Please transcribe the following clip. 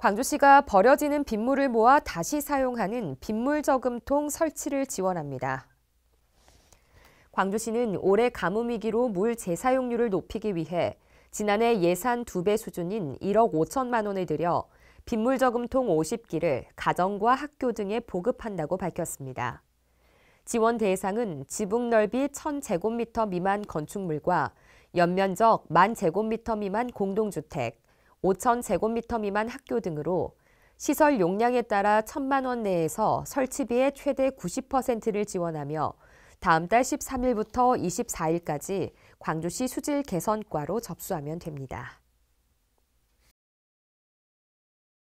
광주시가 버려지는 빗물을 모아 다시 사용하는 빗물 저금통 설치를 지원합니다. 광주시는 올해 가뭄 위기로 물 재사용률을 높이기 위해 지난해 예산 2배 수준인 1억 5천만 원을 들여 빗물 저금통 50기를 가정과 학교 등에 보급한다고 밝혔습니다. 지원 대상은 지붕 넓이 1000제곱미터 미만 건축물과 연면적 1만 제곱미터 미만 공동주택, 5천 제곱미터 미만 학교 등으로 시설 용량에 따라 1천만 원 내에서 설치비의 최대 90%를 지원하며 다음 달 13일부터 24일까지 광주시 수질 개선과로 접수하면 됩니다.